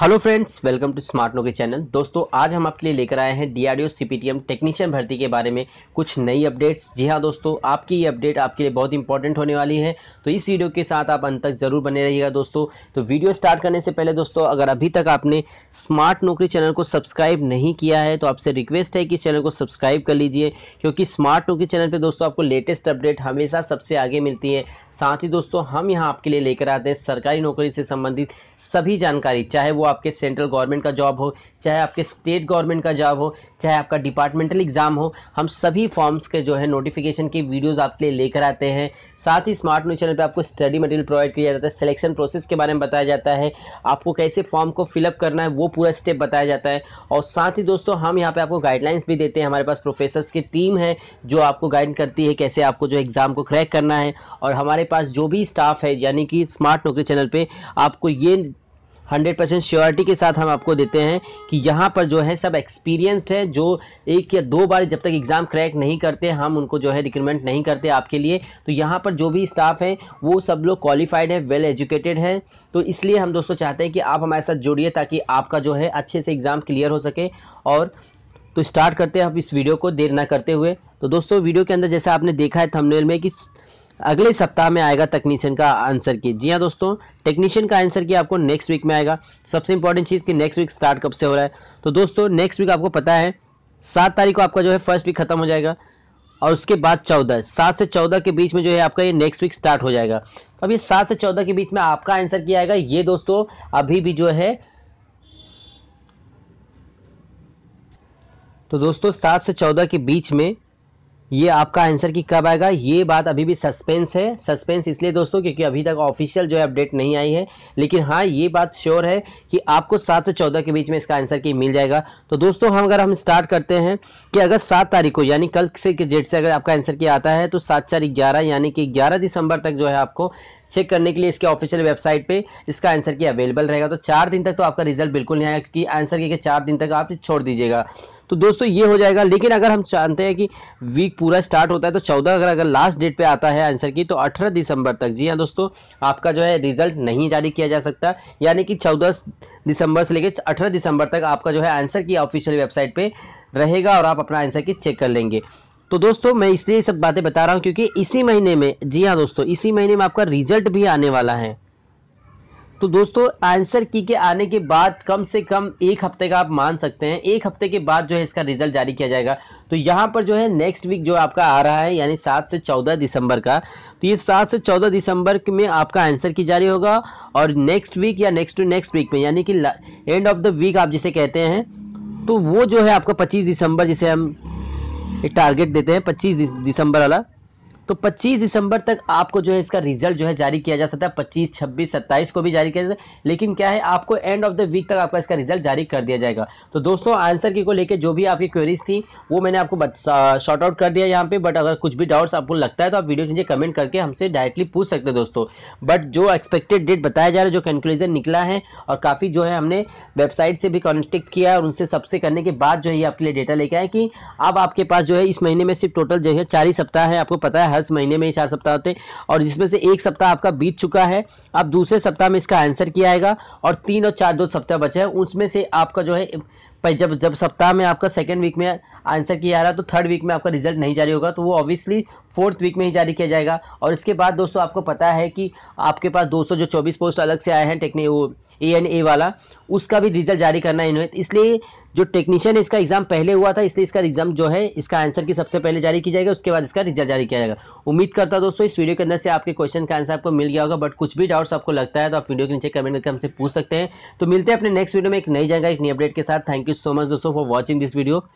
hello friends welcome to smart know के channel दोस्तों आज हम आपके लिए लेकर आए हैं डीआरडीओ सीपीटीएम टेक्नीशियन भर्ती के बारे में कुछ नई अपडेट्स जी हाँ दोस्तों आपकी ये अपडेट आपके लिए बहुत इंपॉर्टेंट होने वाली है तो इस वीडियो के साथ आप अंत तक जरूर बने रहिएगा दोस्तों तो वीडियो स्टार्ट करने से पहले दोस्तों अगर अभी तक आपने स्मार्ट नौकरी चैनल को सब्सक्राइब नहीं किया है तो आपसे रिक्वेस्ट है कि इस चैनल को सब्सक्राइब कर लीजिए क्योंकि स्मार्ट नौकरी चैनल पर दोस्तों आपको लेटेस्ट अपडेट हमेशा सबसे आगे मिलती है साथ ही दोस्तों हम यहाँ आपके लिए लेकर आते हैं सरकारी नौकरी से संबंधित सभी जानकारी चाहे वो आपके सेंट्रल गवर्नमेंट का जॉब हो चाहे आपके स्टेट गवर्नमेंट का जॉब हो चाहे आपका डिपार्टमेंटल एग्ज़ाम हो हम सभी फॉर्म्स के जो है नोटिफिकेशन की वीडियोज़ आपके लिए लेकर आते हैं साथ ही स्मार्ट न्यूज चैनल पर आपको स्टडी मटेरियल प्रोवाइड किया जाता है सिलेक्शन प्रोसेस के बारे में बताया जाता है आपको कैसे फॉर्म को फिलअप करना है वो पूरा स्टेप बताया जाता है और साथ ही दोस्तों हम यहाँ पर आपको गाइडलाइंस भी देते हैं हमारे पास प्रोफेसर्स की टीम है जो आपको गाइड करती है कैसे आपको जो एग्ज़ाम को क्रैक करना है और हमारे पास जो भी स्टाफ है यानी कि स्मार्ट नौकरी चैनल पे आपको ये हंड्रेड परसेंट श्योरिटी के साथ हम आपको देते हैं कि यहाँ पर जो है सब एक्सपीरियंस्ड है जो एक या दो बार जब तक एग्ज़ाम क्रैक नहीं करते हम उनको जो है रिक्रूटमेंट नहीं करते आपके लिए तो यहाँ पर जो भी स्टाफ है वो सब लोग क्वालिफाइड है वेल एजुकेटेड है तो इसलिए हम दोस्तों चाहते हैं कि आप हमारे साथ जुड़िए ताकि आपका जो है अच्छे से एग्ज़ाम क्लियर हो सके और तो स्टार्ट करते हैं आप इस वीडियो को देर ना करते हुए तो दोस्तों वीडियो के अंदर जैसे आपने देखा है थंबनेल में कि अगले सप्ताह में आएगा तकनीशियन का आंसर की जी हाँ दोस्तों टेक्नीशियन का आंसर की आपको नेक्स्ट वीक में आएगा सबसे इंपॉर्टेंट चीज़ कि नेक्स्ट वीक स्टार्ट कब से हो रहा है तो दोस्तों नेक्स्ट वीक आपको पता है सात तारीख को आपका जो है फर्स्ट वीक खत्म हो जाएगा और उसके बाद चौदह सात से चौदह के बीच में जो है आपका ये नेक्स्ट वीक स्टार्ट हो जाएगा तो अब ये सात से चौदह के बीच में आपका आंसर किया आएगा ये दोस्तों अभी भी जो है तो दोस्तों सात से चौदह के बीच में ये आपका आंसर की कब आएगा ये बात अभी भी सस्पेंस है सस्पेंस इसलिए दोस्तों क्योंकि अभी तक ऑफिशियल जो है अपडेट नहीं आई है लेकिन हाँ ये बात श्योर है कि आपको सात से चौदह के बीच में इसका आंसर की मिल जाएगा तो दोस्तों हम अगर हम स्टार्ट करते हैं कि अगर सात तारीख को यानी कल से डेट से अगर आपका आंसर की आता है तो सात चार ग्यारह यानी कि ग्यारह दिसंबर तक जो है आपको चेक करने के लिए इसके ऑफिशियल वेबसाइट पे इसका आंसर की अवेलेबल रहेगा तो चार दिन तक तो आपका रिजल्ट बिल्कुल नहीं आएगा क्योंकि आंसर की के चार दिन तक आप छोड़ दीजिएगा तो दोस्तों ये हो जाएगा लेकिन अगर हम जानते हैं कि वीक पूरा स्टार्ट होता है तो चौदह अगर अगर लास्ट डेट पर आता है आंसर की तो अठारह दिसंबर तक जी हाँ दोस्तों आपका जो है रिजल्ट नहीं जारी किया जा सकता यानी कि चौदह दिसंबर से लेकर अठारह दिसंबर तक आपका जो है आंसर की ऑफिशियल वेबसाइट पर रहेगा और आप अपना आंसर की चेक कर लेंगे तो दोस्तों मैं इसलिए सब बातें बता रहा हूँ क्योंकि इसी महीने में जी हाँ दोस्तों इसी महीने में आपका रिजल्ट भी आने वाला है तो दोस्तों आंसर की के आने के बाद कम से कम एक हफ्ते का आप मान सकते हैं एक हफ्ते के बाद जो है इसका रिजल्ट जारी किया जाएगा तो यहाँ पर जो है नेक्स्ट वीक जो आपका आ रहा है यानी सात से चौदह दिसंबर का तो ये सात से चौदह दिसंबर में आपका आंसर की जारी होगा और नेक्स्ट वीक या नेक्स्ट टू नेक्स्ट वीक में यानी कि एंड ऑफ द वीक आप जिसे कहते हैं तो वो जो है आपका पच्चीस दिसंबर जिसे हम एक टारगेट देते हैं पच्चीस दिसंबर वाला तो 25 दिसंबर तक आपको जो है इसका रिजल्ट जो है जारी किया जा सकता है 25, 26, 27 को भी जारी किया जाता है लेकिन क्या है आपको एंड ऑफ द वीक तक आपका इसका रिजल्ट जारी कर दिया जाएगा तो दोस्तों आंसर की को लेकर जो भी आपकी क्वेरीज थी वो मैंने आपको शॉर्ट आउट कर दिया यहाँ पे बट अगर कुछ भी डाउट्स आपको लगता है तो आप वीडियो के नीचे कमेंट करके हमसे डायरेक्टली पूछ सकते हैं दोस्तों बट जो एक्सपेक्टेड डेट बताया जा रहा है जो कंक्लूजन निकला है और काफ़ी जो है हमने वेबसाइट से भी कॉन्टेक्ट किया और उनसे सबसे करने के बाद जो है आपके लिए डेटा लेके आए कि अब आपके पास जो है इस महीने में सिर्फ टोटल जो है चार ही सप्ताह है आपको पता है हर महीने में ही चार सप्ताह होते हैं और जिसमें से एक सप्ताह आपका बीत चुका है अब दूसरे सप्ताह में इसका आंसर किया आएगा और तीन और चार दो सप्ताह बचे हैं उसमें से आपका जो है जब जब सप्ताह में आपका सेकेंड वीक में आंसर किया जा रहा है तो थर्ड वीक में आपका रिजल्ट नहीं जारी होगा तो वो ऑब्वियसली फोर्थ वीक में ही जारी किया जाएगा और इसके बाद दोस्तों आपको पता है कि आपके पास दो जो चौबीस पोस्ट अलग से आए हैं टेक्निक ए एन ए वाला उसका भी रिजल्ट जारी करना है इन्होंने इसलिए जो टेक्नीशियन है इसका एग्जाम पहले हुआ था इसलिए इसका एग्जाम जो है इसका आंसर की सबसे पहले जारी की जाएगा उसके बाद इसका रिजल्ट जारी किया जाएगा उम्मीद करता हूं दोस्तों इस वीडियो के अंदर से आपके क्वेश्चन का आंसर आपको मिल गया होगा बट कुछ भी डाउट्स आपको लगता है तो आप वीडियो के नीचे कमेंट करके हमसे पूछ सकते हैं तो मिलते हैं अपने नेक्स्ट वीडियो में एक नई जगह एक नई अपडेट के साथ थैंक यू सो मच दोस्तों फॉर वॉचिंग दिस वीडियो